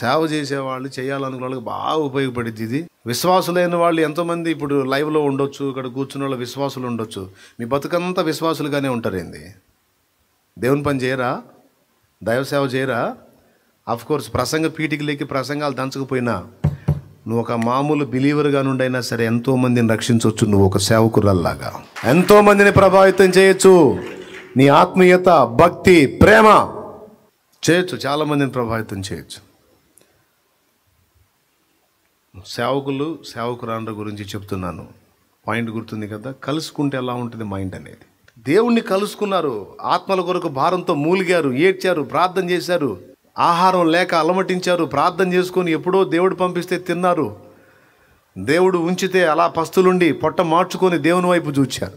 సేవ చేసే వాళ్ళు చేయాలనుకున్న వాళ్ళకి బాగా ఉపయోగపడింది ఇది విశ్వాసులైన వాళ్ళు ఎంతోమంది ఇప్పుడు లైవ్లో ఉండొచ్చు ఇక్కడ కూర్చున్న వాళ్ళు విశ్వాసులు ఉండొచ్చు మీ బతుకంతా విశ్వాసులుగానే ఉంటారేంది దేవుని పని చేయరా దైవ సేవ చేయరా కోర్స్ ప్రసంగ లేకి ప్రసంగాలు దంచకపోయినా నువ్వు ఒక మామూలు బిలీవర్గా నుండైనా సరే ఎంతోమందిని రక్షించవచ్చు నువ్వు ఒక సేవకురాల్లాగా ఎంతోమందిని ప్రభావితం చేయొచ్చు నీ ఆత్మీయత భక్తి ప్రేమ చేయొచ్చు చాలామందిని ప్రభావితం చేయొచ్చు సేవకులు సేవకురాండ్ర గురించి చెప్తున్నాను పాయింట్ గుర్తుంది కదా కలుసుకుంటే ఎలా ఉంటుంది మైండ్ అనేది దేవుణ్ణి కలుసుకున్నారు ఆత్మల కొరకు భారంతో మూలిగారు ఏడ్చారు ప్రార్థన చేశారు ఆహారం లేక అలమటించారు ప్రార్థన చేసుకొని ఎప్పుడో దేవుడు పంపిస్తే తిన్నారు దేవుడు ఉంచితే అలా పస్తులుండి పొట్ట మార్చుకొని దేవుని వైపు చూచారు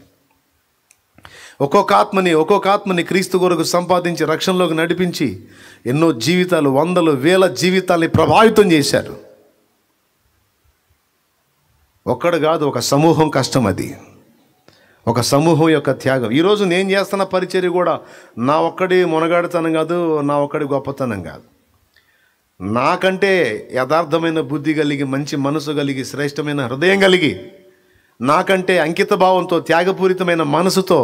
ఒక్కొక్క ఆత్మని ఒక్కొక్క ఆత్మని క్రీస్తు కొరకు సంపాదించి రక్షణలోకి నడిపించి ఎన్నో జీవితాలు వందలు వేల జీవితాల్ని ప్రభావితం చేశారు ఒక్కడు కాదు ఒక సమూహం కష్టం అది ఒక సమూహం యొక్క త్యాగం ఈరోజు నేను చేస్తున్న పరిచర్య కూడా నా ఒక్కడి మునగాడితనం కాదు నా ఒక్కడి గొప్పతనం కాదు నాకంటే యథార్థమైన బుద్ధి కలిగి మంచి మనసు కలిగి శ్రేష్టమైన హృదయం కలిగి నాకంటే అంకిత భావంతో త్యాగపూరితమైన మనసుతో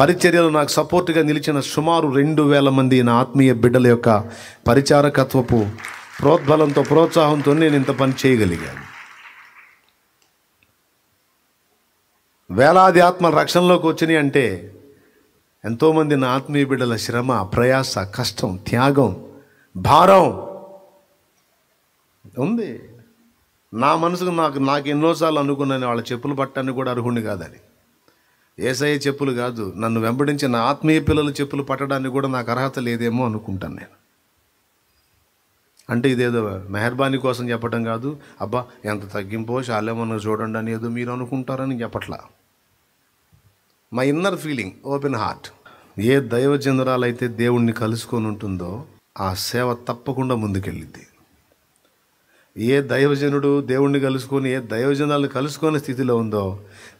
పరిచర్యలు నాకు సపోర్ట్గా నిలిచిన సుమారు రెండు వేల మంది నా ఆత్మీయ బిడ్డల యొక్క పరిచారకత్వపు ప్రోద్బలంతో ప్రోత్సాహంతో నేను ఇంత పని చేయగలిగాను వేలాది ఆత్మల రక్షణలోకి వచ్చినాయి అంటే ఎంతోమంది నా ఆత్మీయ బిడ్డల శ్రమ ప్రయాస కష్టం త్యాగం భారం ఉంది నా మనసుకు నాకు నాకు ఎన్నోసార్లు అనుకున్నాను వాళ్ళ చెప్పులు పట్టడానికి కూడా అర్హుణ్ణి కాదని ఏసఐ చెప్పులు కాదు నన్ను వెంబడించి నా ఆత్మీయ పిల్లల చెప్పులు పట్టడానికి కూడా నాకు అర్హత లేదేమో అనుకుంటాను నేను అంటే ఇదేదో మెహర్బానీ కోసం చెప్పడం కాదు అబ్బా ఎంత తగ్గింపో చాలేమన్నా చూడండి అని ఏదో మీరు అనుకుంటారని చెప్పట్లా my inner feeling open heart ఏ దైవజనురాలైతే దేవుణ్ణి కలుసుకొని ఉంటుందో ఆ సేవ తప్పకుండా ముందుకెళ్ళిద్ది ఏ దైవజనుడు దేవుణ్ణి కలుసుకొని ఏ దైవజనాలను కలుసుకునే స్థితిలో ఉందో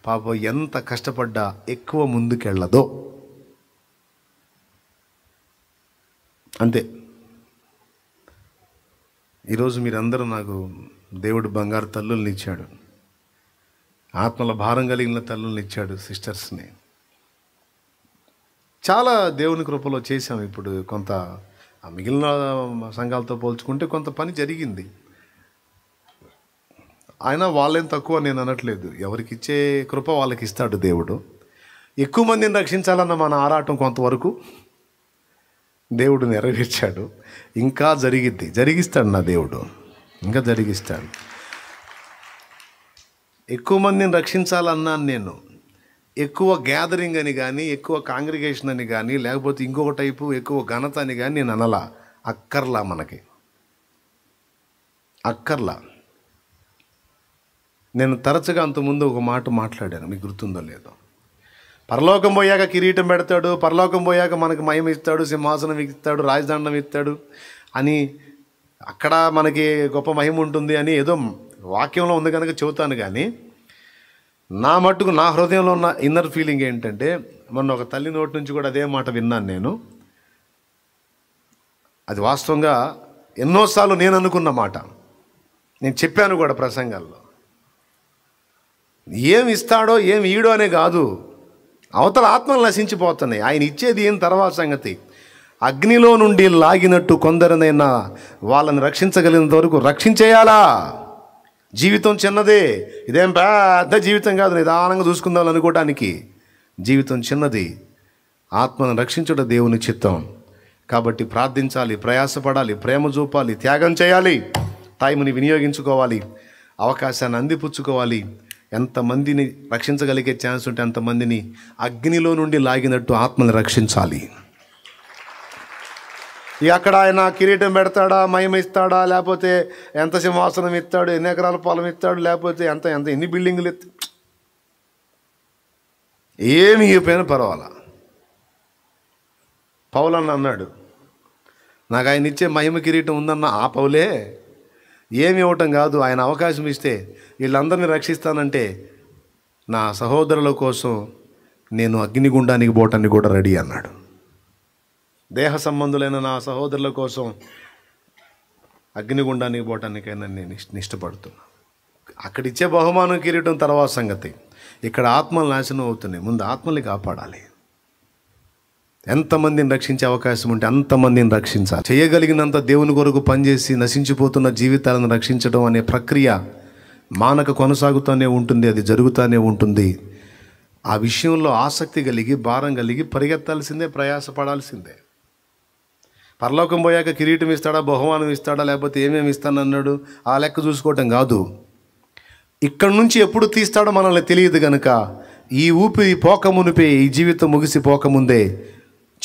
పాప ఎంత కష్టపడ్డా ఎక్కువ ముందుకెళ్ళదో అంతే ఈరోజు మీరందరూ నాకు దేవుడు బంగారు తల్లుల్ని ఇచ్చాడు ఆత్మల భారం కలిగిన తల్లుల్ని ఇచ్చాడు సిస్టర్స్ని చాలా దేవుని కృపలో చేసాం ఇప్పుడు కొంత మిగిలిన సంఘాలతో పోల్చుకుంటే కొంత పని జరిగింది ఆయన వాళ్ళేం తక్కువ నేను అనట్లేదు ఎవరికిచ్చే కృప వాళ్ళకి ఇస్తాడు దేవుడు ఎక్కువ మందిని రక్షించాలన్న మన ఆరాటం కొంతవరకు దేవుడు నెరవేర్చాడు ఇంకా జరిగిద్ది జరిగిస్తాడు నా దేవుడు ఇంకా జరిగిస్తాడు ఎక్కువ మందిని రక్షించాలన్నాను నేను ఎక్కువ గ్యాదరింగ్ అని కానీ ఎక్కువ కాంగ్రిగేషన్ అని కానీ లేకపోతే ఇంకొక టైపు ఎక్కువ ఘనత అని కానీ నేను అనలా అక్కర్లా మనకి అక్కర్లా నేను తరచుగా అంతకుముందు ఒక మాట మాట్లాడాను మీకు గుర్తుందో లేదో పరలోకం పోయాక కిరీటం పెడతాడు పరలోకం పోయాక మనకు మయం ఇస్తాడు సింహాసనం ఇస్తాడు రాజదండం ఇస్తాడు అని అక్కడ మనకి గొప్ప మహిమ ఉంటుంది అని ఏదో వాక్యంలో ఉంది కనుక చెబుతాను కానీ నా మట్టుకు నా హృదయంలో ఉన్న ఇన్నర్ ఫీలింగ్ ఏంటంటే మొన్న ఒక తల్లి నోటి నుంచి కూడా అదే మాట విన్నాను నేను అది వాస్తవంగా ఎన్నోసార్లు నేను అనుకున్న మాట నేను చెప్పాను కూడా ప్రసంగాల్లో ఏం ఇస్తాడో ఏం ఈడో అనే కాదు అవతల ఆత్మలు నశించిపోతున్నాయి ఆయన ఇచ్చేది ఏం తర్వాత సంగతి అగ్నిలో నుండి లాగినట్టు కొందరినైనా వాళ్ళని రక్షించగలిగినంత వరకు రక్షించేయాలా జీవితం చిన్నదే ఇదేం పెద్ద జీవితం కాదు నిదానంగా చూసుకుందాం అనుకోవడానికి జీవితం చిన్నది ఆత్మను రక్షించట దేవుని చిత్తం కాబట్టి ప్రార్థించాలి ప్రయాసపడాలి ప్రేమ చూపాలి త్యాగం చేయాలి టైంని వినియోగించుకోవాలి అవకాశాన్ని అందిపుచ్చుకోవాలి ఎంతమందిని రక్షించగలిగే ఛాన్స్ ఉంటే అంతమందిని అగ్నిలో నుండి లాగినట్టు ఆత్మని రక్షించాలి ఎక్కడ ఆయన కిరీటం పెడతాడా మహిమ ఇస్తాడా లేకపోతే ఎంత సింహాసనం ఇస్తాడు ఎన్ని ఎకరాల పొలం ఇస్తాడు లేకపోతే ఎంత ఎంత ఎన్ని బిల్డింగ్లు ఎత్తి ఏమి ఇవ్వపోయినా పర్వాలా పౌలన్న అన్నాడు నాకు ఆయన ఇచ్చే మహిమ కిరీటం ఉందన్న ఆ పౌలే ఏమి ఇవ్వటం కాదు ఆయన అవకాశం ఇస్తే వీళ్ళందరినీ రక్షిస్తానంటే నా సహోదరుల కోసం నేను అగ్నిగుండానికి పోవటానికి కూడా రెడీ అన్నాడు దేహ సంబంధులైన నా సహోదరుల కోసం అగ్నిగుండానికి పోవటానికైనా నేను ఇష్టపడుతున్నా అక్కడ ఇచ్చే బహుమానం కిరీటం తర్వాత సంగతి ఇక్కడ ఆత్మలు నాశనం అవుతున్నాయి ముందు ఆత్మల్ని కాపాడాలి ఎంతమందిని రక్షించే అవకాశం ఉంటే అంతమందిని రక్షించాలి చేయగలిగినంత దేవుని కొరకు పనిచేసి నశించిపోతున్న జీవితాలను రక్షించడం అనే ప్రక్రియ మానక కొనసాగుతూనే ఉంటుంది అది జరుగుతూనే ఉంటుంది ఆ విషయంలో ఆసక్తి కలిగి భారం కలిగి పరిగెత్తాల్సిందే ప్రయాసపడాల్సిందే పరలోకం పోయాక కిరీటం ఇస్తాడా బహుమానం ఇస్తాడా లేకపోతే ఏమేమి ఇస్తానన్నాడు ఆ లెక్క చూసుకోవటం కాదు ఇక్కడి నుంచి ఎప్పుడు తీస్తాడో మనల్ని తెలియదు గనుక ఈ ఊపిరి పోకమునిపే ఈ జీవితం ముగిసి పోకముందే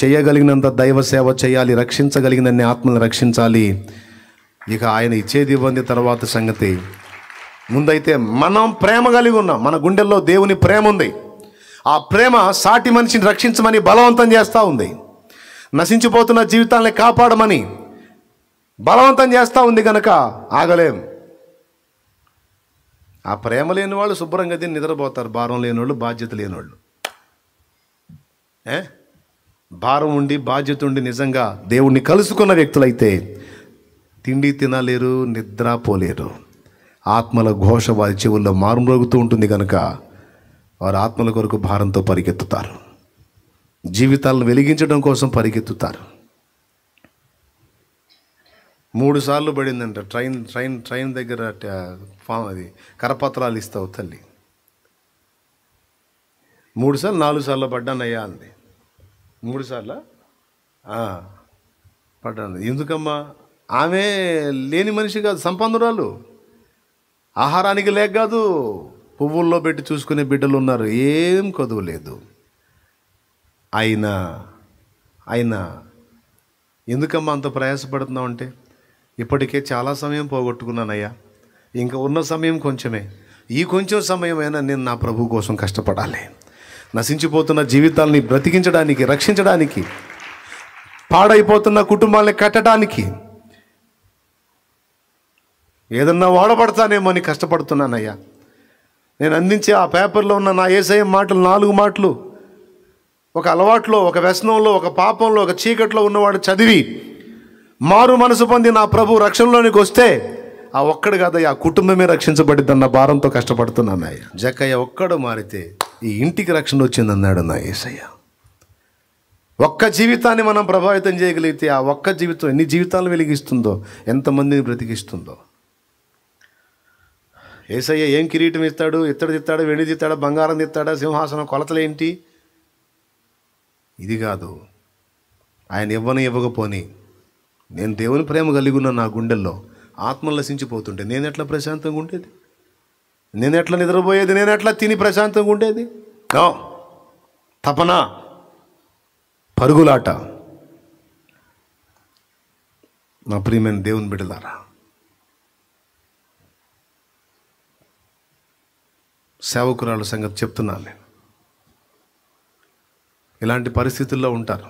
చేయగలిగినంత దైవ సేవ చేయాలి రక్షించగలిగినన్ని ఆత్మలను రక్షించాలి ఇక ఆయన ఇచ్చేది ఇవ్వండి తర్వాత సంగతి ముందైతే మనం ప్రేమ కలిగి ఉన్నాం మన గుండెల్లో దేవుని ప్రేమ ఉంది ఆ ప్రేమ సాటి మనిషిని రక్షించమని బలవంతం చేస్తూ ఉంది నశించిపోతున్న జీవితాన్ని కాపాడమని బలవంతం చేస్తూ ఉంది కనుక ఆగలేం ఆ ప్రేమ లేని వాళ్ళు శుభ్రంగా దీన్ని నిద్రపోతారు భారం లేని వాళ్ళు బాధ్యత లేని వాళ్ళు ఏ భారం ఉండి బాధ్యత ఉండి నిజంగా దేవుణ్ణి కలుసుకున్న వ్యక్తులైతే తిండి తినలేరు నిద్ర పోలేరు ఆత్మల ఘోష వారి చెవుల్లో మారుమ్రోగుతూ ఉంటుంది కనుక వారు ఆత్మల కొరకు భారంతో పరిగెత్తుతారు జీవితాలను వెలిగించడం కోసం పరిగెత్తుతారు మూడు సార్లు పడిందంట ట్రైన్ ట్రైన్ ట్రైన్ దగ్గర ఫామ్ అది కరపత్రాలు ఇస్తావు తల్లి మూడు సార్లు నాలుగు సార్లు పడ్డానయ్యా అంది మూడు సార్లు పడ్డాను ఎందుకమ్మా ఆమె లేని మనిషి కాదు సంపన్నురాలు ఆహారానికి లేక కాదు పువ్వుల్లో పెట్టి చూసుకునే బిడ్డలు ఉన్నారు ఏం కొదువు లేదు ఆయన ఆయన ఎందుకమ్మా అంత ప్రయాసపడుతున్నావు అంటే ఇప్పటికే చాలా సమయం పోగొట్టుకున్నానయ్యా ఇంకా ఉన్న సమయం కొంచెమే ఈ కొంచెం సమయమైనా నేను నా ప్రభు కోసం కష్టపడాలి నశించిపోతున్న జీవితాలని బ్రతికించడానికి రక్షించడానికి పాడైపోతున్న కుటుంబాలని కట్టడానికి ఏదన్నా వాడబడతానేమో అని కష్టపడుతున్నానయ్యా నేను అందించే ఆ పేపర్లో ఉన్న నా ఏసఐ మాటలు నాలుగు మాటలు ఒక అలవాట్లో ఒక వ్యసనంలో ఒక పాపంలో ఒక చీకట్లో ఉన్నవాడు చదివి మారు మనసు పొంది నా ప్రభు రక్షణలోనికి వస్తే ఆ ఒక్కడు కాదయ్యా ఆ కుటుంబమే రక్షించబడిందన్న భారంతో కష్టపడుతున్నాను అయ్యా జక్కయ్య ఒక్కడు మారితే ఈ ఇంటికి రక్షణ వచ్చిందన్నాడు నా ఏసయ్య ఒక్క జీవితాన్ని మనం ప్రభావితం చేయగలిగితే ఆ ఒక్క జీవితం ఎన్ని జీవితాలు వెలిగిస్తుందో ఎంతమందిని బ్రతికిస్తుందో ఏసయ్య ఏం కిరీటం ఇస్తాడు ఇత్తడు తిత్తాడు వెండి తిత్తాడా బంగారం తిత్తాడా సింహాసనం కొలతలేంటి ఇది కాదు ఆయన ఇవ్వని ఇవ్వకపోని నేను దేవుని ప్రేమ కలిగి ఉన్న నా గుండెల్లో ఆత్మ లసించిపోతుంటే నేను ఎట్లా ప్రశాంతంగా ఉండేది నేను ఎట్లా నిద్రపోయేది నేను ఎట్లా తిని ప్రశాంతంగా ఉండేది కా తపన పరుగులాట నా ప్రియమైన దేవుని బిడ్డలారా సేవకురాల సంగతి చెప్తున్నాను ఇలాంటి పరిస్థితుల్లో ఉంటారు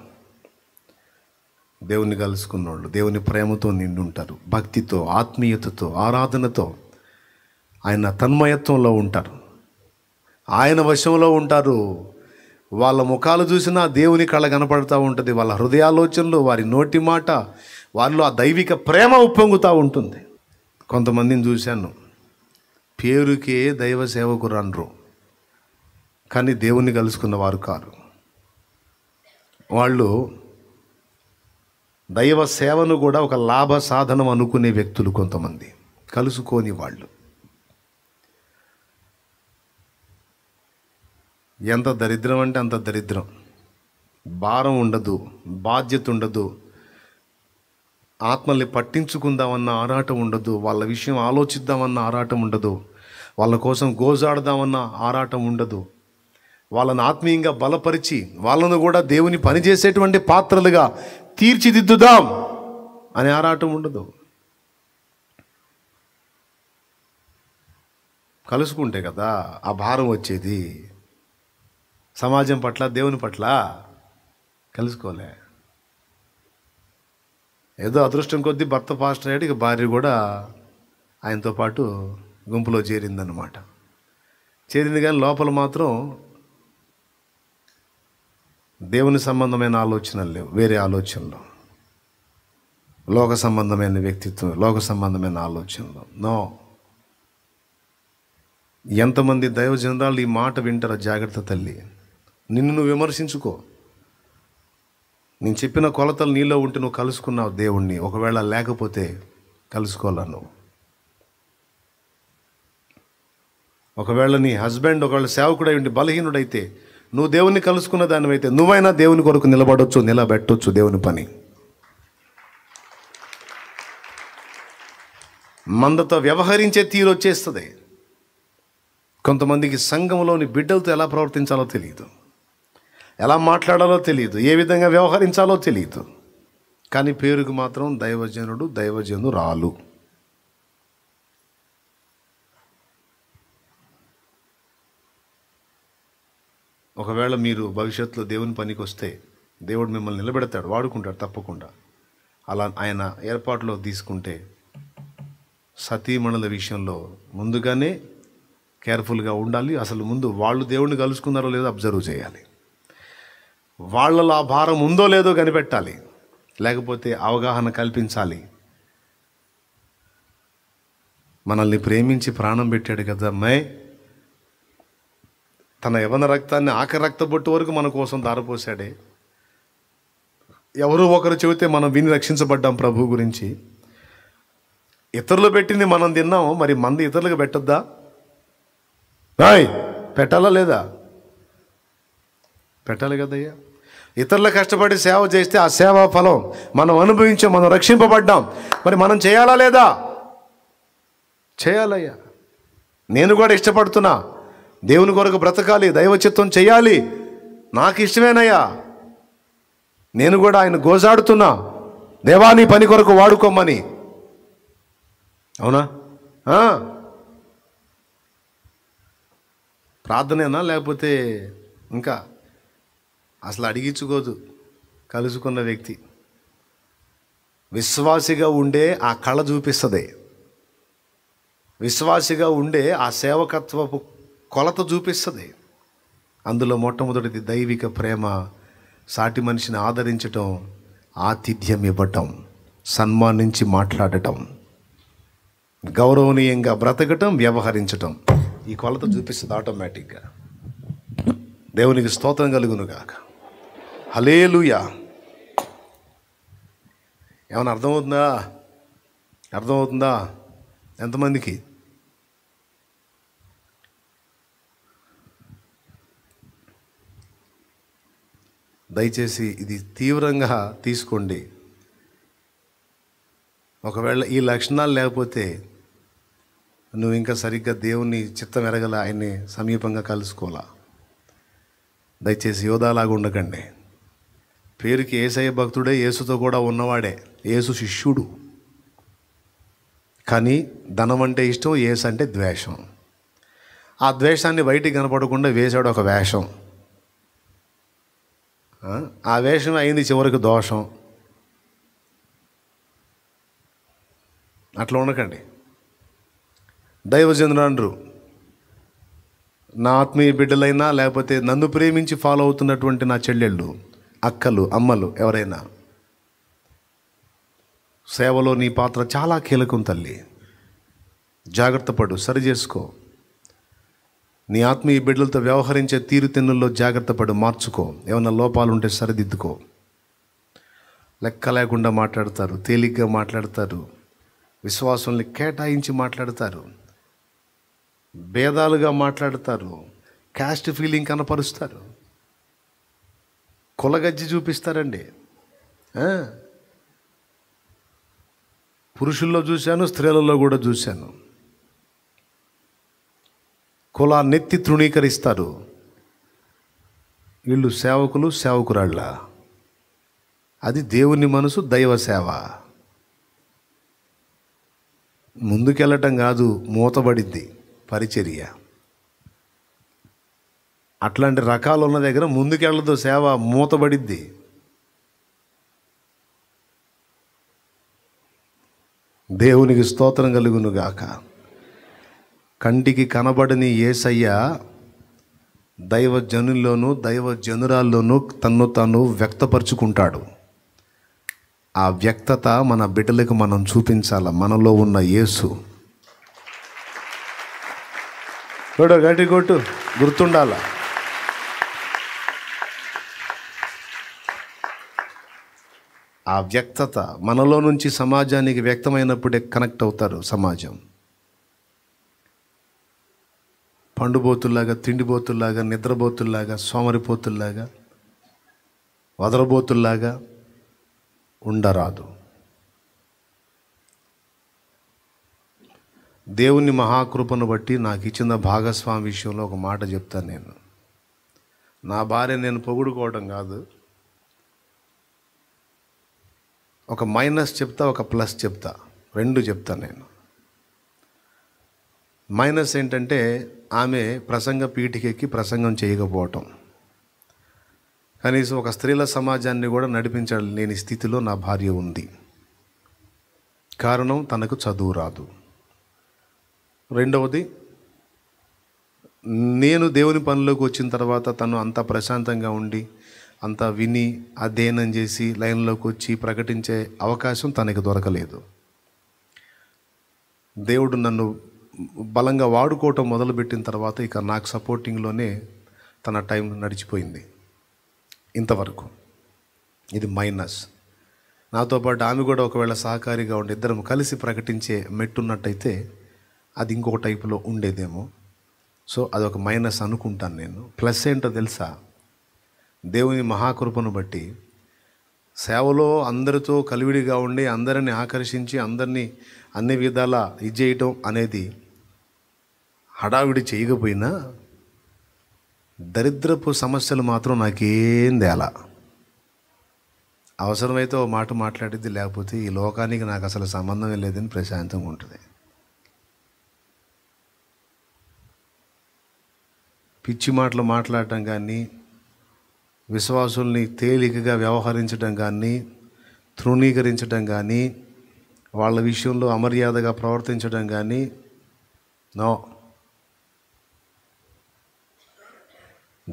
దేవుని కలుసుకున్న వాళ్ళు దేవుని ప్రేమతో నిండి ఉంటారు భక్తితో ఆత్మీయతతో ఆరాధనతో ఆయన తన్మయత్వంలో ఉంటారు ఆయన వశంలో ఉంటారు వాళ్ళ ముఖాలు చూసినా దేవుని కళ కనపడుతూ ఉంటుంది వాళ్ళ హృదయాలోచనలు వారి నోటి మాట వారిలో ఆ దైవిక ప్రేమ ఉప్పొంగుతూ ఉంటుంది కొంతమందిని చూశాను పేరుకే దైవ సేవకురు అనరు కానీ దేవుణ్ణి కలుసుకున్న వారు కారు వాళ్ళు దైవ సేవను కూడా ఒక లాభ సాధనం అనుకునే వ్యక్తులు కొంతమంది కలుసుకొని వాళ్ళు ఎంత దరిద్రం అంటే అంత దరిద్రం భారం ఉండదు బాధ్యత ఉండదు ఆత్మల్ని పట్టించుకుందామన్న ఆరాటం ఉండదు వాళ్ళ విషయం ఆలోచిద్దామన్న ఆరాటం ఉండదు వాళ్ళ కోసం గోజాడదామన్న ఆరాటం ఉండదు వాళ్ళను ఆత్మీయంగా బలపరిచి వాళ్ళను కూడా దేవుని పనిచేసేటువంటి పాత్రలుగా తీర్చిదిద్దుదాం అనే ఆరాటం ఉండదు కలుసుకుంటే కదా ఆ భారం వచ్చేది సమాజం పట్ల దేవుని పట్ల కలుసుకోలే ఏదో అదృష్టం కొద్దీ భర్త పాస్టర్ అయ్యాడు ఇక భార్య కూడా ఆయనతో పాటు గుంపులో చేరిందన్నమాట చేరింది కానీ లోపల మాత్రం దేవుని సంబంధమైన ఆలోచనలు లేవు వేరే ఆలోచనలు లోక సంబంధమైన వ్యక్తిత్వం లోక సంబంధమైన ఆలోచనలు నో ఎంతమంది దైవ జనరాలు ఈ మాట వింటారా జాగ్రత్త తల్లి నిన్ను నువ్వు విమర్శించుకో నేను చెప్పిన కొలతలు నీలో ఉంటే నువ్వు కలుసుకున్నావు దేవుణ్ణి ఒకవేళ లేకపోతే కలుసుకోవాల నువ్వు ఒకవేళ నీ హస్బెండ్ ఒకవేళ సేవకుడై ఉండి బలహీనుడైతే నువ్వు దేవుణ్ణి కలుసుకున్న దానివైతే నువ్వైనా దేవుని కొరకు నిలబడవచ్చు నిలబెట్టొచ్చు దేవుని పని మందతో వ్యవహరించే తీరు వచ్చేస్తుంది కొంతమందికి సంఘంలోని బిడ్డలతో ఎలా ప్రవర్తించాలో తెలియదు ఎలా మాట్లాడాలో తెలియదు ఏ విధంగా వ్యవహరించాలో తెలియదు కానీ పేరుకు మాత్రం దైవజనుడు దైవజనుడు రాలు ఒకవేళ మీరు భవిష్యత్తులో దేవుని పనికి వస్తే దేవుడు మిమ్మల్ని నిలబెడతాడు వాడుకుంటాడు తప్పకుండా అలా ఆయన ఏర్పాట్లో తీసుకుంటే సతీమణుల విషయంలో ముందుగానే కేర్ఫుల్గా ఉండాలి అసలు ముందు వాళ్ళు దేవుడిని కలుసుకున్నారో లేదో అబ్జర్వ్ చేయాలి వాళ్ళలో ఆ భారం ఉందో లేదో కనిపెట్టాలి లేకపోతే అవగాహన కల్పించాలి మనల్ని ప్రేమించి ప్రాణం పెట్టాడు కదా మై తన యవన రక్తాన్ని ఆఖరి రక్తబొట్టు వరకు మన కోసం దారపోసాడే ఎవరో ఒకరు చెబితే మనం విని రక్షించబడ్డాం ప్రభు గురించి ఇతరులు పెట్టింది మనం తిన్నాము మరి మంది ఇతరులకు పెట్టద్దా రాయ్ పెట్టాలా లేదా పెట్టాలి కదయ్యా ఇతరులు కష్టపడి సేవ చేస్తే ఆ సేవా ఫలం మనం అనుభవించాం మనం రక్షింపబడ్డాం మరి మనం చేయాలా లేదా చేయాలయ్యా నేను కూడా ఇష్టపడుతున్నా దేవుని కొరకు బ్రతకాలి దైవచిత్వం చేయాలి నాకు ఇష్టమేనయ్యా నేను కూడా ఆయన గోజాడుతున్నా దేవాని పని కొరకు వాడుకోమని అవునా ప్రార్థనేనా లేకపోతే ఇంకా అసలు అడిగించుకోదు కలుసుకున్న వ్యక్తి విశ్వాసిగా ఉండే ఆ కళ చూపిస్తుంది విశ్వాసిగా ఉండే ఆ సేవకత్వపు కొలత చూపిస్తుంది అందులో మొట్టమొదటిది దైవిక ప్రేమ సాటి మనిషిని ఆదరించటం ఆతిథ్యం ఇవ్వటం సన్మానించి మాట్లాడటం గౌరవనీయంగా బ్రతకటం వ్యవహరించటం ఈ కొలత చూపిస్తుంది ఆటోమేటిక్గా దేవునికి స్తోత్రం కలుగునుగాక హలేలుయా ఏమైనా అర్థమవుతుందా అర్థమవుతుందా ఎంతమందికి దయచేసి ఇది తీవ్రంగా తీసుకోండి ఒకవేళ ఈ లక్షణాలు లేకపోతే నువ్వు ఇంకా సరిగ్గా దేవుని చిత్తం ఎరగల ఆయన్ని సమీపంగా కలుసుకోవాలా దయచేసి యోధాలాగా ఉండకండి పేరుకి ఏసయ్య భక్తుడే యేసుతో కూడా ఉన్నవాడే యేసు శిష్యుడు కానీ ధనం అంటే ఇష్టం ఏసు అంటే ద్వేషం ఆ ద్వేషాన్ని బయటికి కనపడకుండా వేశాడు ఒక వేషం ఆ వేషం అయింది చివరికి దోషం అట్లా ఉండకండి దైవచంద్రు అంటారు నా ఆత్మీయ బిడ్డలైనా లేకపోతే నన్ను ప్రేమించి ఫాలో అవుతున్నటువంటి నా చెల్లెళ్ళు అక్కలు అమ్మలు ఎవరైనా సేవలో నీ పాత్ర చాలా కీలకం తల్లి జాగ్రత్త పడు సరి చేసుకో నీ ఆత్మీయ బిడ్డలతో వ్యవహరించే తీరుతెన్నుల్లో జాగ్రత్త పడు మార్చుకో ఏమైనా లోపాలు ఉంటే సరిదిద్దుకో లెక్క లేకుండా మాట్లాడతారు తేలిగ్గా మాట్లాడతారు విశ్వాసాన్ని కేటాయించి మాట్లాడతారు భేదాలుగా మాట్లాడతారు క్యాస్ట్ ఫీలింగ్ కనపరుస్తారు కులగజ్జి చూపిస్తారండి పురుషుల్లో చూశాను స్త్రీలలో కూడా చూశాను కులాన్నెత్తి తృణీకరిస్తారు వీళ్ళు సేవకులు సేవకురాళ్ళ అది దేవుని మనసు దైవ సేవ ముందుకెళ్ళటం కాదు మూతబడింది పరిచర్య అట్లాంటి రకాలు ఉన్న దగ్గర ముందుకెళ్ళదు సేవ మూతబడిద్ది దేవునికి స్తోత్రం కలుగునుగాక గాక కంటికి కనబడని ఏసయ్య దైవ జనుల్లోనూ దైవ జనురాల్లోనూ తన్ను తను వ్యక్తపరుచుకుంటాడు ఆ వ్యక్తత మన బిడ్డలకు మనం చూపించాల మనలో ఉన్న యేసు చూడు గట్టి కొట్టు గుర్తుండాల ఆ వ్యక్తత మనలో నుంచి సమాజానికి వ్యక్తమైనప్పుడే కనెక్ట్ అవుతారు సమాజం పండుబోతుల్లాగా తిండిబోతుల్లాగా నిద్రబోతుల్లాగా సోమరిపోతుల్లాగా వదరబోతుల్లాగా ఉండరాదు దేవుని మహాకృపను బట్టి నాకు ఇచ్చిన భాగస్వామి విషయంలో ఒక మాట చెప్తాను నేను నా భార్య నేను పొగుడుకోవడం కాదు ఒక మైనస్ చెప్తా ఒక ప్లస్ చెప్తా రెండు చెప్తా నేను మైనస్ ఏంటంటే ఆమె ప్రసంగ పీఠికెక్కి ప్రసంగం చేయకపోవటం కనీసం ఒక స్త్రీల సమాజాన్ని కూడా నడిపించలేని స్థితిలో నా భార్య ఉంది కారణం తనకు చదువు రాదు రెండవది నేను దేవుని పనిలోకి వచ్చిన తర్వాత తను అంత ప్రశాంతంగా ఉండి అంత విని అధ్యయనం చేసి లైన్లోకి వచ్చి ప్రకటించే అవకాశం తనకు దొరకలేదు దేవుడు నన్ను బలంగా వాడుకోవటం మొదలుపెట్టిన తర్వాత ఇక నాకు సపోర్టింగ్లోనే తన టైం నడిచిపోయింది ఇంతవరకు ఇది మైనస్ నాతో పాటు ఆమె కూడా ఒకవేళ సహకారిగా ఉండి ఇద్దరం కలిసి ప్రకటించే మెట్టున్నట్టయితే అది ఇంకొక టైపులో ఉండేదేమో సో అదొక మైనస్ అనుకుంటాను నేను ప్లస్ ఏంటో తెలుసా దేవుని మహాకృపను బట్టి సేవలో అందరితో కలివిడిగా ఉండి అందరిని ఆకర్షించి అందరినీ అన్ని విధాలా ఇది చేయటం అనేది హడావిడి చేయకపోయినా దరిద్రపు సమస్యలు మాత్రం నాకేం తేలా అవసరమైతే ఓ మాట మాట్లాడిద్ది లేకపోతే ఈ లోకానికి నాకు అసలు సంబంధం లేదని ప్రశాంతంగా ఉంటుంది పిచ్చి మాటలు మాట్లాడటం కానీ విశ్వాసుల్ని తేలికగా వ్యవహరించడం కానీ తృణీకరించడం కానీ వాళ్ళ విషయంలో అమర్యాదగా ప్రవర్తించడం కానీ నో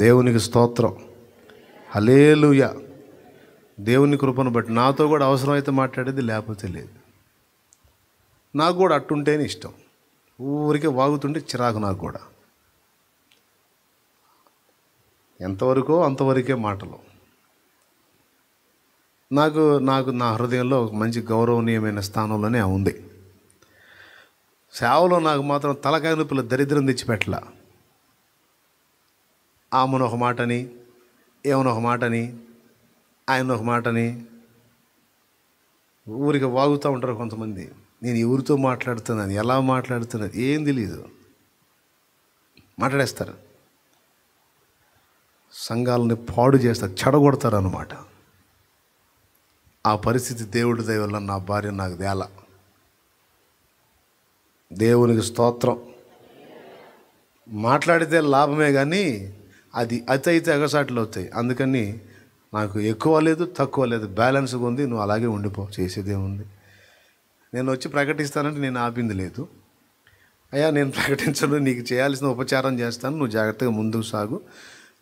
దేవునికి స్తోత్రం హలేలుయ దేవుని కృపను బట్టి నాతో కూడా అవసరమైతే మాట్లాడేది లేకపోతే లేదు నాకు కూడా అట్టుంటేనే ఇష్టం ఊరికే వాగుతుంటే చిరాకు నాకు కూడా ఎంతవరకు అంతవరకే మాటలు నాకు నాకు నా హృదయంలో ఒక మంచి గౌరవనీయమైన స్థానంలోనే ఉంది సేవలో నాకు మాత్రం తలకాయ నొప్పుల దరిద్రం తెచ్చిపెట్టలా ఆమెను ఒక మాటని ఏమని ఒక మాటని ఆయన ఒక మాటని ఊరికి వాగుతూ ఉంటారు కొంతమంది నేను ఎవరితో మాట్లాడుతున్నాను ఎలా మాట్లాడుతున్నాను ఏం తెలియదు మాట్లాడేస్తారు సంఘాలని పాడు చేస్తారు చెడగొడతారు అన్నమాట ఆ పరిస్థితి దేవుడి దయవల్ల నా భార్య నాకు దేల దేవునికి స్తోత్రం మాట్లాడితే లాభమే కానీ అది అతి అయితే ఎగసాట్లు అవుతాయి అందుకని నాకు ఎక్కువ లేదు తక్కువ లేదు బ్యాలెన్స్గా ఉంది నువ్వు అలాగే ఉండిపో చేసేదే ఉంది నేను వచ్చి ప్రకటిస్తానంటే నేను ఆపింది లేదు అయ్యా నేను ప్రకటించను నీకు చేయాల్సిన ఉపచారం చేస్తాను నువ్వు జాగ్రత్తగా ముందుకు సాగు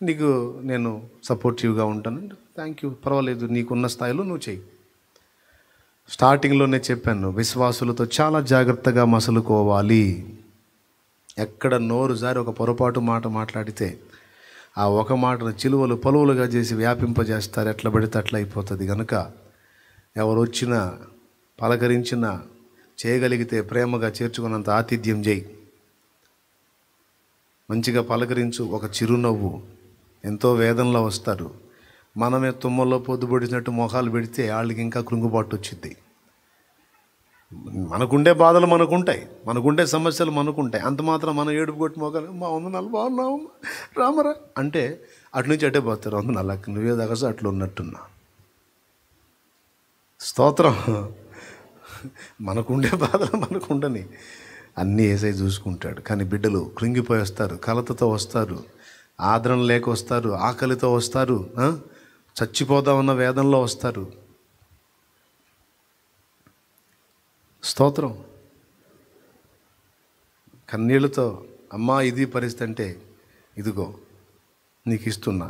నీకు నేను సపోర్టివ్గా ఉంటాను థ్యాంక్ యూ పర్వాలేదు నీకున్న స్థాయిలో నువ్వు చెయ్యి స్టార్టింగ్లోనే చెప్పాను విశ్వాసులతో చాలా జాగ్రత్తగా మసలుకోవాలి ఎక్కడ నోరు జారి ఒక పొరపాటు మాట మాట్లాడితే ఆ ఒక మాటను చిలువలు పలువులుగా చేసి వ్యాపింపజేస్తారు ఎట్లా పడితే అట్లా అయిపోతుంది కనుక ఎవరు వచ్చినా పలకరించినా చేయగలిగితే ప్రేమగా చేర్చుకున్నంత ఆతిథ్యం చేయి మంచిగా పలకరించు ఒక చిరునవ్వు ఎంతో వేదనలో వస్తారు మనమే తుమ్మల్లో పొద్దుపొడిచినట్టు మొహాలు పెడితే వాళ్ళకి ఇంకా కృంగుబాటు వచ్చింది మనకుండే బాధలు మనకుంటాయి మనకుండే సమస్యలు మనకుంటాయి అంత మాత్రం మనం ఏడుపు కొట్టి మోకాలి మా వందనాలు బాగున్నావు రామరా అంటే అటు నుంచి అటే పోతారు వందనాలు నల్ల నువ్వే దగ్గర అట్లా ఉన్నట్టున్నా స్తోత్రం మనకుండే బాధలు మనకుండని అన్నీ ఏసై చూసుకుంటాడు కానీ బిడ్డలు కృంగిపోయి వస్తారు కలతతో వస్తారు ఆదరణ లేక వస్తారు ఆకలితో వస్తారు చచ్చిపోదామన్న వేదనలో వస్తారు స్తోత్రం కన్నీళ్ళతో అమ్మా ఇది పరిస్థితి అంటే ఇదిగో నీకు ఇస్తున్నా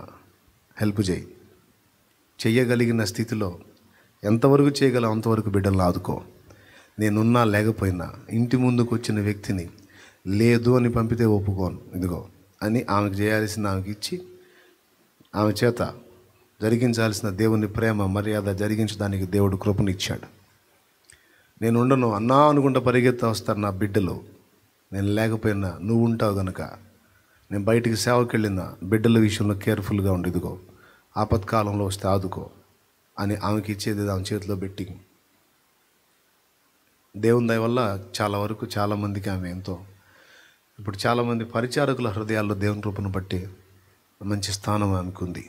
హెల్ప్ చేయి చేయగలిగిన స్థితిలో ఎంతవరకు చేయగలం అంతవరకు బిడ్డలను ఆదుకో నేనున్నా లేకపోయినా ఇంటి ముందుకు వచ్చిన వ్యక్తిని లేదు అని పంపితే ఒప్పుకోను ఇదిగో అని ఆమెకు చేయాల్సిన ఆమెకి ఇచ్చి ఆమె చేత జరిగించాల్సిన దేవుని ప్రేమ మర్యాద జరిగించడానికి దేవుడు కృపణిచ్చాడు నేను ఉండను అన్నా అనుకుంటా పరిగెత్తా వస్తారు నా బిడ్డలు నేను లేకపోయినా నువ్వు ఉంటావు గనక నేను బయటికి సేవకి వెళ్ళిన బిడ్డల విషయంలో కేర్ఫుల్గా ఉండి ఆపత్కాలంలో వస్తే ఆదుకో అని ఆమెకి ఇచ్చేది ఆమె చేతిలో పెట్టి దేవుని దయ వల్ల చాలా వరకు చాలామందికి ఆమె ఎంతో ఇప్పుడు చాలామంది పరిచారకుల హృదయాల్లో దేవుని రూపను బట్టి మంచి స్థానం అనుకుంది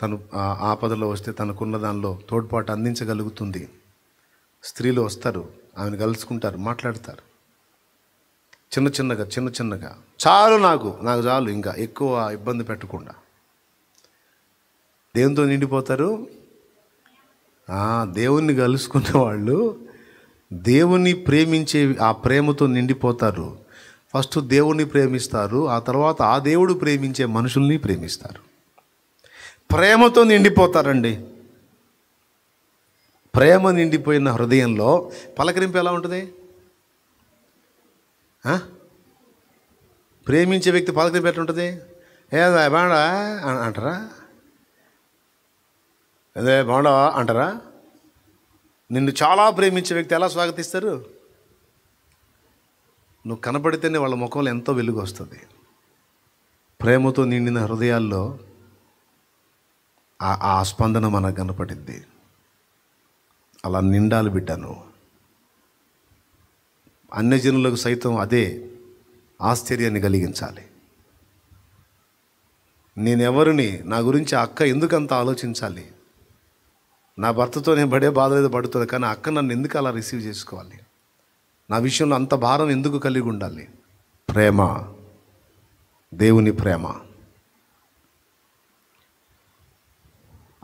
తను ఆపదలో వస్తే తనకున్న దానిలో తోడ్పాటు అందించగలుగుతుంది స్త్రీలు వస్తారు ఆమెను కలుసుకుంటారు మాట్లాడతారు చిన్న చిన్నగా చిన్న చిన్నగా చాలు నాకు నాకు చాలు ఇంకా ఎక్కువ ఇబ్బంది పెట్టకుండా దేవునితో నిండిపోతారు దేవుణ్ణి కలుసుకునే వాళ్ళు దేవుణ్ణి ప్రేమించే ఆ ప్రేమతో నిండిపోతారు ఫస్ట్ దేవుణ్ణి ప్రేమిస్తారు ఆ తర్వాత ఆ దేవుడు ప్రేమించే మనుషుల్ని ప్రేమిస్తారు ప్రేమతో నిండిపోతారండి ప్రేమ నిండిపోయిన హృదయంలో పలకరింపు ఎలా ఉంటుంది ప్రేమించే వ్యక్తి పలకరింపు ఉంటుంది ఏ బాడా అంటారా అదే బాడా అంటారా నిన్ను చాలా ప్రేమించే వ్యక్తి ఎలా స్వాగతిస్తారు నువ్వు కనపడితేనే వాళ్ళ ముఖంలో ఎంతో వెలుగు వస్తుంది ప్రేమతో నిండిన హృదయాల్లో ఆ స్పందన మనకు కనపడింది అలా నిండాలు బిడ్డను అన్యజనులకు సైతం అదే ఆశ్చర్యాన్ని కలిగించాలి నేనెవరిని నా గురించి అక్క ఎందుకు అంత ఆలోచించాలి నా భర్తతో నేను పడే బాధ లేదు పడుతుంది కానీ అక్క నన్ను ఎందుకు అలా రిసీవ్ చేసుకోవాలి నా విషయంలో అంత భారం ఎందుకు కలిగి ఉండాలి ప్రేమ దేవుని ప్రేమ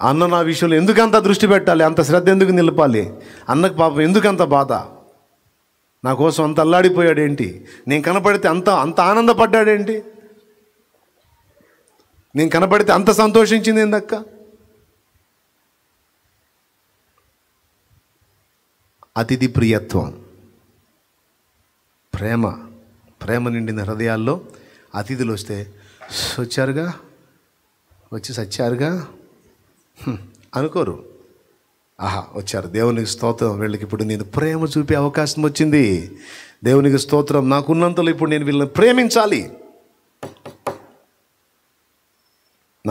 అన్న నా విషయంలో ఎందుకు అంత దృష్టి పెట్టాలి అంత శ్రద్ధ ఎందుకు నిలపాలి అన్నకు పాపం ఎందుకు అంత బాధ నా కోసం అంత అల్లాడిపోయాడేంటి నేను కనపడితే అంత అంత ఆనందపడ్డాడేంటి నేను కనపడితే అంత సంతోషించింది ఏందక్క అతిథి ప్రియత్వం ప్రేమ ప్రేమ నిండిన హృదయాల్లో అతిథులు వస్తే వచ్చారుగా వచ్చి సచ్చారుగా అనుకోరు ఆహా వచ్చారు దేవునికి స్తోత్రం వీళ్ళకి ఇప్పుడు నేను ప్రేమ చూపే అవకాశం వచ్చింది దేవునికి స్తోత్రం నాకున్నంతలో ఇప్పుడు నేను వీళ్ళని ప్రేమించాలి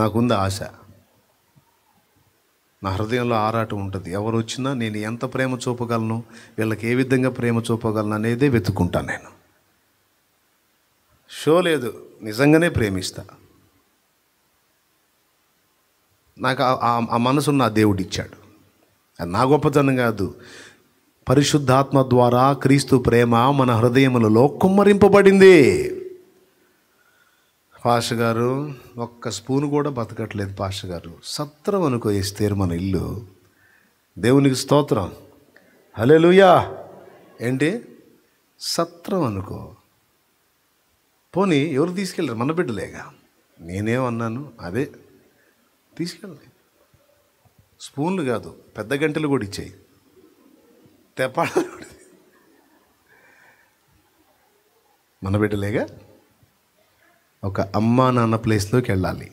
నాకుంది ఆశ నా హృదయంలో ఆరాటం ఉంటుంది ఎవరు వచ్చినా నేను ఎంత ప్రేమ చూపగలను వీళ్ళకి ఏ విధంగా ప్రేమ చూపగలను అనేదే వెతుక్కుంటాను నేను షో లేదు నిజంగానే ప్రేమిస్తాను నాకు ఆ మనసును నా దేవుడు ఇచ్చాడు అది నా గొప్పతనం కాదు పరిశుద్ధాత్మ ద్వారా క్రీస్తు ప్రేమ మన హృదయములలో కుమ్మరింపబడింది పాష గారు ఒక్క స్పూన్ కూడా బతకట్లేదు పాష గారు సత్రం అనుకో వేస్తేరు మన ఇల్లు దేవునికి స్తోత్రం హలే లూయా ఏంటి సత్రం అనుకో పోనీ ఎవరు తీసుకెళ్ళారు మన బిడ్డలేగా నేనేమన్నాను అదే తీసుకెళ్ళి స్పూన్లు కాదు పెద్ద గంటలు కూడా ఇచ్చాయి తెప్పాడాలు మన బిడ్డలేగా ఒక అమ్మ నాన్న ప్లేస్లోకి వెళ్ళాలి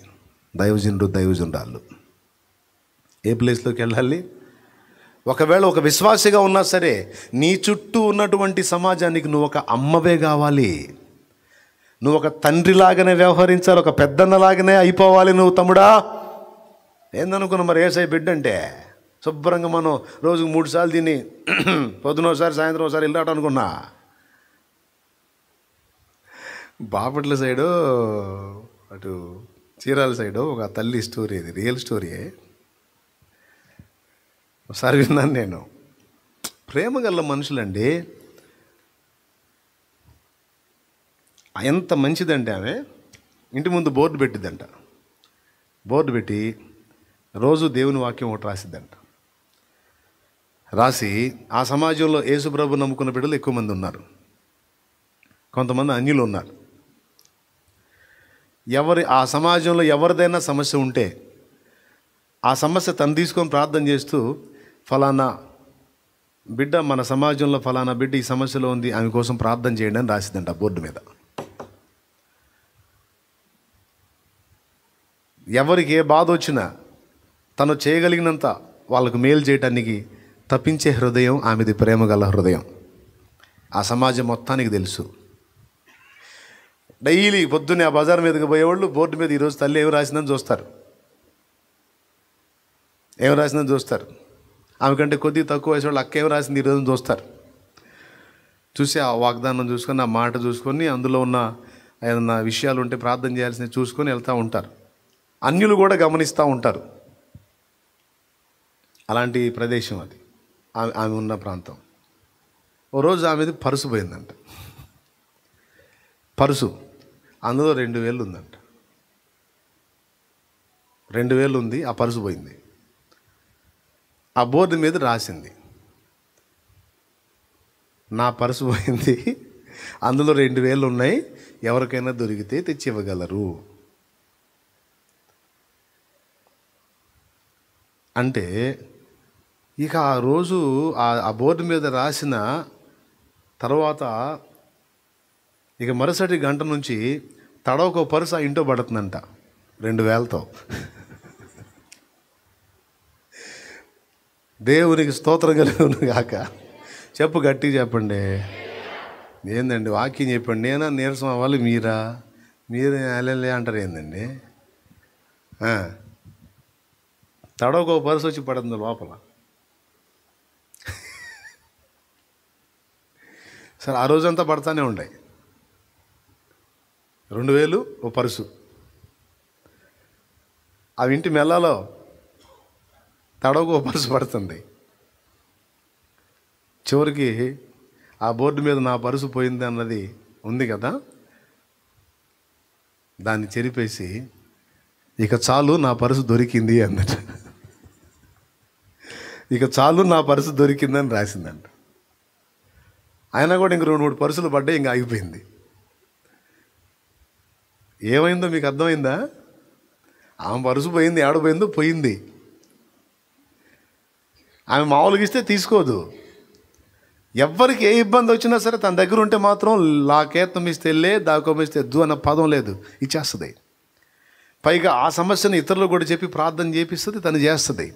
దైవజనుడు దైవజనురాళ్ళు ఏ ప్లేస్లోకి వెళ్ళాలి ఒకవేళ ఒక విశ్వాసిగా ఉన్నా సరే నీ చుట్టూ ఉన్నటువంటి సమాజానికి నువ్వు ఒక అమ్మవే కావాలి నువ్వు ఒక తండ్రిలాగానే వ్యవహరించాలి ఒక పెద్దన్నలాగానే అయిపోవాలి నువ్వు తమ్ముడా ఏందనుకున్నాం మరి ఏసై బిడ్డ అంటే శుభ్రంగా మనం రోజుకు మూడు సార్లు దీన్ని ఒకసారి సాయంత్రం ఒకసారి వెళ్ళాట అనుకున్నా బాపట్ల సైడు అటు చీరాల సైడు ఒక తల్లి స్టోరీ అది రియల్ స్టోరీ ఒకసారి విన్నాను నేను ప్రేమ గల మనుషులండి ఎంత మంచిదంటే ఆమె ఇంటి ముందు బోర్డు పెట్టిద్దంట బోర్డు పెట్టి రోజు దేవుని వాక్యం ఒకటి రాసిద్దంట రాసి ఆ సమాజంలో యేసుప్రభు నమ్ముకున్న బిడ్డలు ఎక్కువ మంది ఉన్నారు కొంతమంది అన్యులు ఉన్నారు ఎవరి ఆ సమాజంలో ఎవరిదైనా సమస్య ఉంటే ఆ సమస్య తను తీసుకొని ప్రార్థన చేస్తూ ఫలానా బిడ్డ మన సమాజంలో ఫలానా బిడ్డ ఈ సమస్యలో ఉంది ఆమె కోసం ప్రార్థన చేయండి అని రాసిందంట బోర్డు మీద ఎవరికి ఏ బాధ వచ్చినా తను చేయగలిగినంత వాళ్ళకు మేలు చేయటానికి తప్పించే హృదయం ఆమెది ప్రేమగల హృదయం ఆ సమాజం మొత్తానికి తెలుసు డైలీ పొద్దున్నే ఆ బజార్ మీదకి పోయేవాళ్ళు బోర్డు మీద ఈరోజు తల్లి ఏమి రాసిందని చూస్తారు ఏం రాసిందని చూస్తారు ఆమె కంటే కొద్దిగా తక్కువ వయసు వాళ్ళు అక్క ఏమి రాసింది ఈరోజు చూస్తారు చూసి ఆ వాగ్దానం చూసుకొని ఆ మాట చూసుకొని అందులో ఉన్న ఏదన్నా విషయాలు ఉంటే ప్రార్థన చేయాల్సినవి చూసుకొని వెళ్తూ ఉంటారు అన్యులు కూడా గమనిస్తూ ఉంటారు అలాంటి ప్రదేశం అది ఆమె ఆమె ఉన్న ప్రాంతం ఓ రోజు ఆమెది పరుసు పోయిందంట పరుసు అందులో రెండు వేలు ఉందంట రెండు వేలు ఉంది ఆ పరుసు పోయింది ఆ బోర్డు మీద రాసింది నా పరుసు పోయింది అందులో రెండు వేలు ఉన్నాయి ఎవరికైనా దొరికితే తెచ్చి ఇవ్వగలరు అంటే ఇక ఆ రోజు ఆ బోర్డు మీద రాసిన తర్వాత ఇక మరుసటి గంట నుంచి తడవకో పరుస ఇంటో పడుతుందంట రెండు వేలతో దేవునికి స్తోత్రం కలుగును కాక చెప్పు గట్టి చెప్పండి ఏందండి వాక్యం చెప్పండి నేనా నీరసం అవ్వాలి మీరా మీరు అలెలే అంటారు ఏందండి తడవకో పరుస వచ్చి పడుతుంది లోపల సరే ఆ రోజంతా పడతానే ఉండే రెండు వేలు ఓ పరుసు ఆ ఇంటి మెల్లలో తడవకు ఓ పరుసు పడుతుంది చివరికి ఆ బోర్డు మీద నా పరుసు పోయింది అన్నది ఉంది కదా దాన్ని చెరిపేసి ఇక చాలు నా పరుసు దొరికింది అన్నట్టు ఇక చాలు నా పరుసు దొరికిందని రాసిందంట అయినా కూడా ఇంక రెండు మూడు పరుసలు పడ్డాయి ఇంకా ఆగిపోయింది ఏమైందో మీకు అర్థమైందా ఆమె పరుసు పోయింది ఏడపోయిందో పోయింది ఆమె మామూలుగా ఇస్తే తీసుకోదు ఎవ్వరికి ఏ ఇబ్బంది వచ్చినా సరే తన దగ్గర ఉంటే మాత్రం లాకేత్తం ఇస్తే లే దాకం ఇస్తే దు అన్న పదం లేదు ఇచ్చేస్తుంది పైగా ఆ సమస్యను ఇతరులు కూడా చెప్పి ప్రార్థన చేపిస్తుంది తను చేస్తుంది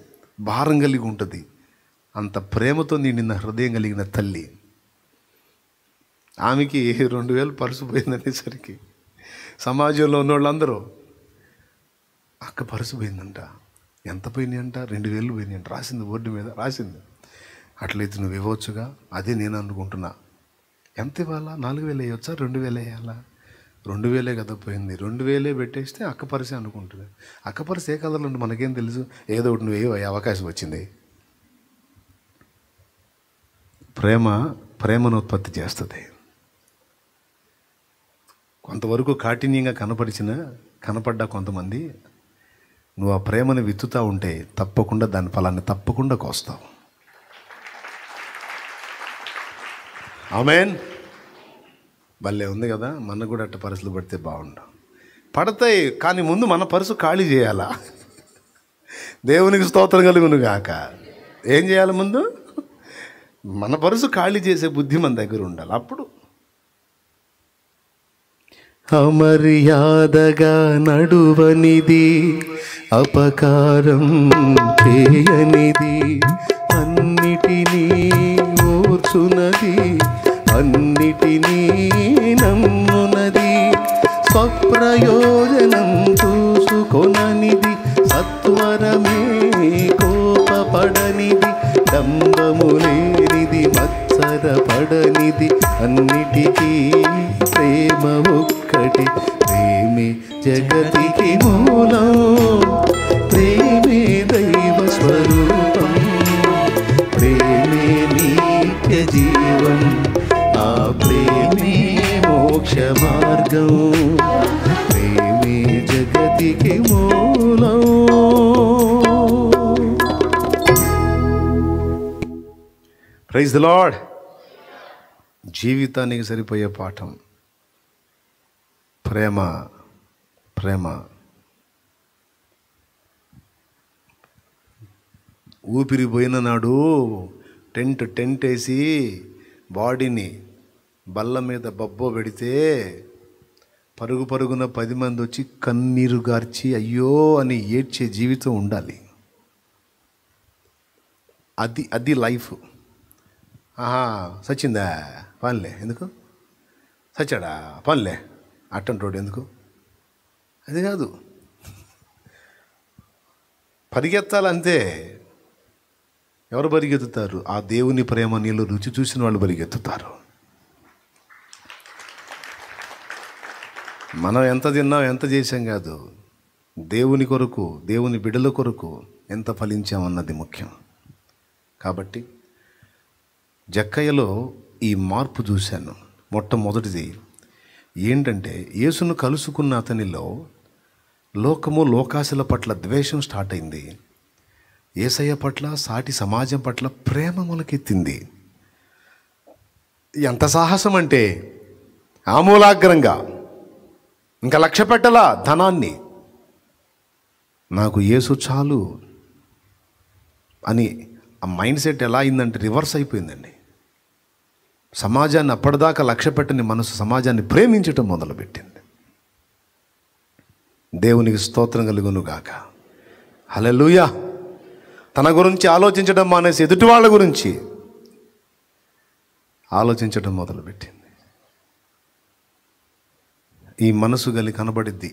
భారం కలిగి ఉంటుంది అంత ప్రేమతో నిన్న హృదయం కలిగిన తల్లి ఆమెకి రెండు వేలు పరుసు పోయిందనేసరికి సమాజంలో ఉన్న వాళ్ళందరూ అక్క పరుసు పోయిందంట ఎంత అంట రెండు వేలు పోయినాయంట రాసింది బోర్డు మీద రాసింది అట్లయితే నువ్వు ఇవ్వచ్చుగా అదే నేను అనుకుంటున్నా ఎంత ఇవ్వాలా నాలుగు వేలు వేయొచ్చా రెండు వేలు వేయాలా రెండు వేలే కదా పోయింది రెండు వేలే పెట్టేస్తే అక్క పరిసే అనుకుంటుంది అక్క పరిసే ఏ కదలు ఉంటే మనకేం తెలుసు ఏదో ఒకటి నువ్వు ఏ అవకాశం వచ్చింది ప్రేమ ప్రేమను ఉత్పత్తి చేస్తుంది కొంతవరకు కాఠిన్యంగా కనపరిచిన కనపడ్డా కొంతమంది నువ్వు ఆ ప్రేమను విత్తుతూ ఉంటే తప్పకుండా దాని ఫలాన్ని తప్పకుండా కోస్తావు ఆమెన్ భలే ఉంది కదా మన కూడా అట్ట పరిస్థితులు పడితే బాగుండు పడతాయి కానీ ముందు మన పరుసు ఖాళీ చేయాలా దేవునికి స్తోత్రం కలుగును గాక ఏం చేయాలి ముందు మన పరుసు ఖాళీ చేసే బుద్ధి మన దగ్గర ఉండాలి అప్పుడు అమర్యాదగా నడువనిది అపకారం చేయనిది जगतिके मूलं प्रेमे दैवस्वरूपं प्रेमे नित्यजीवम् आप्रेमे मोक्षमार्गौ प्रेमे जगतिके मूलम् ప్రైజ్ ద లాడ్ జీవితానికి సరిపోయే పాఠం ప్రేమ ప్రేమ ఊపిరి పోయిన నాడు టెంట్ టెంట్ వేసి బాడీని బల్ల మీద బబ్బో పెడితే పరుగు పరుగున పది మంది వచ్చి కన్నీరు గార్చి అయ్యో అని ఏడ్చే జీవితం ఉండాలి అది అది లైఫ్ ఆహా సచిందా పనిలే ఎందుకు సచ్చాడా పనిలే అట్టంటోడు ఎందుకు అది కాదు పరిగెత్తాలంతే ఎవరు పరిగెత్తుతారు ఆ దేవుని ప్రేమ నీళ్ళు రుచి చూసిన వాళ్ళు పరిగెత్తుతారు మనం ఎంత తిన్నాం ఎంత చేసాం కాదు దేవుని కొరకు దేవుని బిడల కొరకు ఎంత ఫలించామన్నది ముఖ్యం కాబట్టి జక్కయ్యలో ఈ మార్పు చూశాను మొట్టమొదటిది ఏంటంటే యేసును కలుసుకున్న అతనిలో లోకము లోకాసుల పట్ల ద్వేషం స్టార్ట్ అయింది ఏసయ్య పట్ల సాటి సమాజం పట్ల ప్రేమ మొలకెత్తింది ఎంత సాహసం అంటే ఆమూలాగ్రంగా ఇంకా లక్ష్య పెట్టలా ధనాన్ని నాకు ఏసు చాలు అని ఆ మైండ్ సెట్ ఎలా అయిందంటే రివర్స్ అయిపోయిందండి సమాజాన్ని అప్పటిదాకా లక్ష్య పెట్టని మనసు సమాజాన్ని ప్రేమించటం మొదలుపెట్టింది దేవునికి స్తోత్రం కలుగునుగాక హలలుయా తన గురించి ఆలోచించడం మానేసి ఎదుటి వాళ్ళ గురించి ఆలోచించడం మొదలుపెట్టింది ఈ మనసు గలి కనబడిద్ది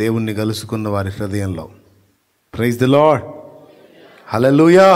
దేవుణ్ణి కలుసుకున్న వారి హృదయంలో ప్రైజ్ ది లాడ్ హలలుయా